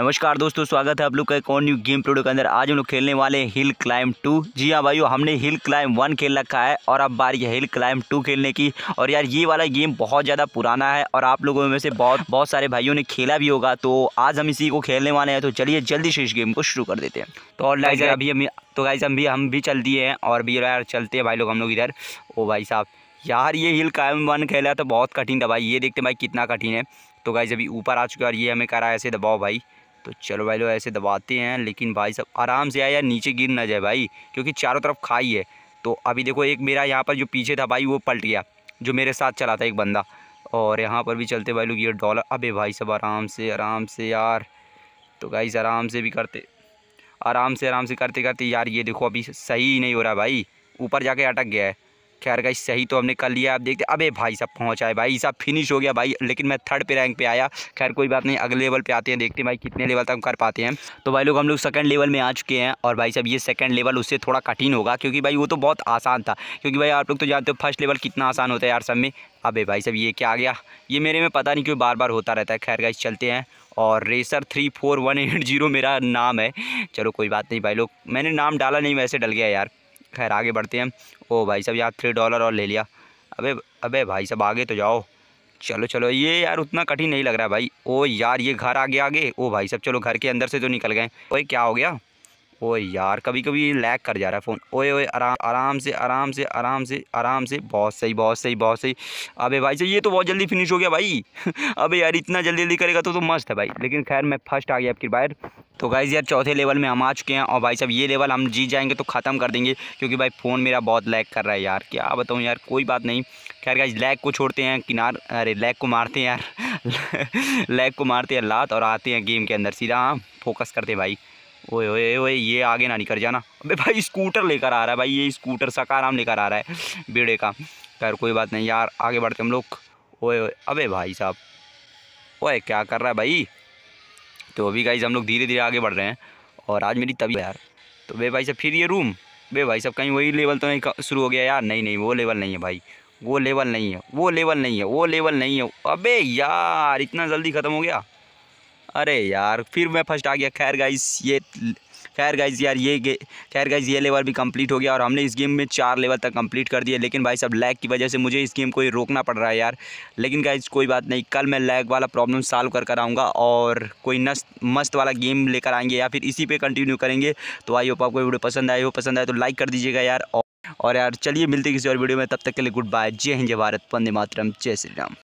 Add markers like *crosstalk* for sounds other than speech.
नमस्कार दोस्तों स्वागत है आप लोग का एक और न्यू गेम प्रोडो के अंदर आज हम लोग खेलने वाले हैं हिल क्लाइम टू जी हाँ भाइयों हमने हिल क्लाइम वन खेल रखा है और अब बारी है हिल क्लाइम टू खेलने की और यार ये वाला गेम बहुत ज़्यादा पुराना है और आप लोगों में से बहुत बहुत सारे भाइयों ने खेला भी होगा तो आज हम इसी को खेलने वाले हैं तो चलिए जल्दी से इस गेम को शुरू कर देते हैं तो और लाइजर अभी हम तो गाइज हम भी हम भी चल दिए हैं और भी यार चलते हैं भाई लोग हम लोग इधर ओ भाई साहब यार ये हिल क्लाइम वन खेला तो बहुत कठिन था भाई ये देखते भाई कितना कठिन है तो गाइज अभी ऊपर आ चुके हैं और ये हमें करा ऐसे दबाओ भाई तो चलो भाई लोग ऐसे दबाते हैं लेकिन भाई सब आराम से आया यार नीचे गिर ना जाए भाई क्योंकि चारों तरफ खाई है तो अभी देखो एक मेरा यहाँ पर जो पीछे था भाई वो पलट गया जो मेरे साथ चला था एक बंदा और यहाँ पर भी चलते भाई लोग ये डॉलर अबे भाई सब आराम से आराम से यार तो भाई आराम से भी करते आराम से आराम से करते करते यार ये देखो अभी सही नहीं हो रहा भाई ऊपर जाके अटक गया है खैर गाइस सही तो हमने कर लिया आप देखते अबे भाई साहब पहुँचा है भाई साहब फिनिश हो गया भाई लेकिन मैं थर्ड पे रैंक पे आया खैर कोई बात नहीं अगले लेवल पे आते हैं देखते हैं भाई कितने लेवल तक हम कर पाते हैं तो भाई लोग हम लोग सेकंड लेवल में आ चुके हैं और भाई साहब ये सेकंड लेवल उससे थोड़ा कठिन होगा क्योंकि भाई वो तो बहुत आसान था क्योंकि भाई आप लोग तो जानते हो फर्स्ट लेवल कितना आसान होता है यार सब में अबे भाई साहब ये क्या आ गया ये मेरे में पता नहीं क्यों बार बार होता रहता है खैर गाइस चलते हैं और racer three four one eight zero मेरा नाम है चलो कोई बात नहीं भाई लोग मैंने नाम डाला नहीं वैसे डल गया यार खैर आगे बढ़ते हैं ओ भाई साहब यार थ्री डॉलर और ले लिया अबे अबे भाई साहब आगे तो जाओ चलो चलो ये यार उतना कठिन नहीं लग रहा है भाई ओ यार ये घर आगे आगे ओ भाई साहब चलो घर के अंदर से तो निकल गए ओए क्या हो गया ओए यार कभी कभी लैग कर जा रहा है फ़ोन ओए ओए आराम आराम से आराम से आराम से आराम से बहुत सही बहुत सही बहुत सही अबे भाई से ये तो बहुत जल्दी फिनिश हो गया भाई *laughs* अबे यार इतना जल्दी जल्दी करेगा तो तो मस्त है भाई लेकिन खैर मैं फर्स्ट आ गया आपकी बाहर तो गाइज़ यार चौथे लेवल में हम आ चुके हैं और भाई साहब ये लेवल हम जीत जाएंगे तो ख़त्म कर देंगे क्योंकि भाई फ़ोन मेरा बहुत लैग कर रहा है यार क्या बताऊँ यार कोई बात नहीं खैर गाइज लैग को छोड़ते हैं किनार अरे लैग को मारते हैं यार लैग *laughs* को मारते हैं लात और आते हैं गेम के अंदर सीधा हाँ फोकस करते हैं भाई ओए ओए ओए ये आगे ना निकल जाना अबे भाई स्कूटर लेकर आ रहा है भाई ये स्कूटर सकाराम लेकर आ रहा है बेड़े का खैर कोई बात नहीं यार आगे बढ़ते हम लोग ओए ओए अबे भाई साहब ओए क्या कर रहा है भाई तो अभी गाइज हम लोग धीरे धीरे आगे बढ़ रहे हैं और आज मेरी तबीयत यार तो बे भाई साहब फिर ये रूम बे भाई साहब कहीं वही लेवल तो नहीं शुरू हो गया यार नहीं नहीं वो लेवल नहीं है भाई वो लेवल नहीं है वो लेवल नहीं है वो लेवल नहीं है अबे यार इतना जल्दी ख़त्म हो गया अरे यार फिर मैं फर्स्ट आ गया खैर गाइस ये खैर गाइज यार ये खैर गाइज ये लेवल भी कंप्लीट हो गया और हमने इस गेम में चार लेवल तक कंप्लीट कर दिए लेकिन भाई सब लैग की वजह से मुझे इस गेम को ही रोकना पड़ रहा है यार लेकिन गाइज कोई बात नहीं कल मैं लैग वाला प्रॉब्लम सॉल्व कर कर आऊँगा और कोई नस्त मस्त वाला गेम लेकर आएंगे या फिर इसी पर कंटिन्यू करेंगे तो आई होप आपको वीडियो पसंद आए हो पसंद आए तो लाइक कर दीजिएगा यार और यार चलिए मिलते किसी और वीडियो में तब तक के लिए गुड बाय जय हिंद जय भारत पंदे मातरम जय श्री राम